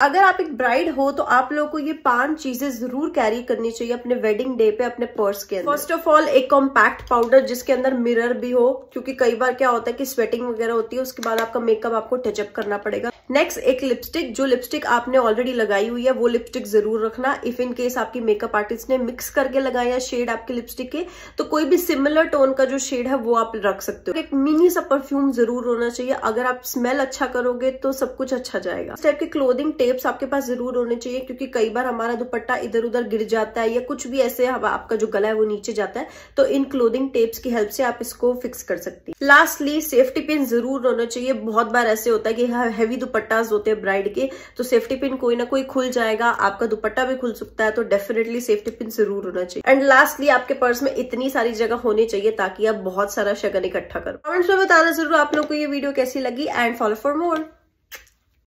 अगर आप एक ब्राइड हो तो आप लोगों को ये पांच चीजें जरूर कैरी करनी चाहिए अपने वेडिंग डे पे अपने पर्स के अंदर फर्स्ट ऑफ ऑल एक कॉम्पैक्ट पाउडर जिसके अंदर मिरर भी हो क्योंकि कई बार क्या होता है कि स्वेटिंग वगैरह होती है उसके बाद आपका मेकअप आपको टचअप करना पड़ेगा नेक्स्ट एक लिपस्टिक जो लिपस्टिक आपने ऑलरेडी लगाई हुई है वो लिपस्टिक जरूर रखना इफ इन केस आपकी मेकअप आर्टिस्ट ने मिक्स करके लगाया शेड आपके लिपस्टिक के तो कोई भी सिमिलर टोन का जो शेड है वो आप रख सकते हो एक मिनी सा परफ्यूम जरूर होना चाहिए अगर आप स्मेल अच्छा करोगे तो सब कुछ अच्छा जाएगा इस टाइप के क्लोदिंग टेप्स आपके पास जरूर होने चाहिए क्योंकि कई बार हमारा दुपट्टा इधर उधर गिर जाता है या कुछ भी ऐसे आपका जो गला है वो नीचे जाता है तो इन क्लोदिंग टेप्स की हेल्प से आप इसको फिक्स कर सकती है लास्टली सेफ्टी पिन जरूर होना चाहिए बहुत बार ऐसे होता है कि हैवी दुपट्टाज होते हैं ब्राइड के तो सेफ्टी पिन कोई ना कोई खुल जाएगा आपका दुपट्टा भी खुल सकता है तो डेफिनेटली सेफ्टी पिन जरूर होना चाहिए एंड लास्टली आपके पर्स में इतनी सारी जगह होनी चाहिए ताकि आप बहुत सारा शगन इकट्ठा करो कमेंट्स में बताना जरूर आप लोग को ये वीडियो कैसी लगी एंड फॉलो फॉर मोर